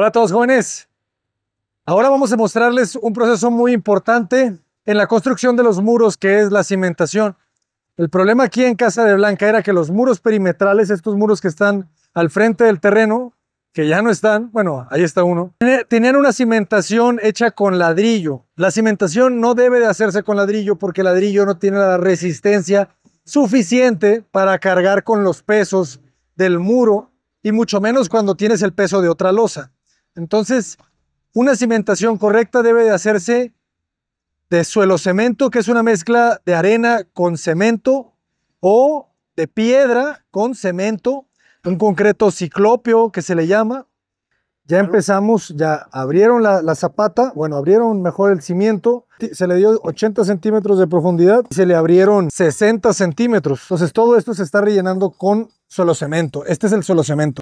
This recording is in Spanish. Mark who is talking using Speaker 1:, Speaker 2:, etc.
Speaker 1: Hola a todos jóvenes. Ahora vamos a mostrarles un proceso muy importante en la construcción de los muros, que es la cimentación. El problema aquí en Casa de Blanca era que los muros perimetrales, estos muros que están al frente del terreno, que ya no están, bueno, ahí está uno, tenían una cimentación hecha con ladrillo. La cimentación no debe de hacerse con ladrillo porque el ladrillo no tiene la resistencia suficiente para cargar con los pesos del muro y mucho menos cuando tienes el peso de otra losa. Entonces, una cimentación correcta debe de hacerse de suelo cemento, que es una mezcla de arena con cemento, o de piedra con cemento, un concreto ciclopio que se le llama. Ya empezamos, ya abrieron la, la, zapata, bueno, abrieron mejor el cimiento, se le dio 80 centímetros de profundidad y se le abrieron 60 centímetros. Entonces todo esto se está rellenando con suelo cemento. Este es el suelo cemento.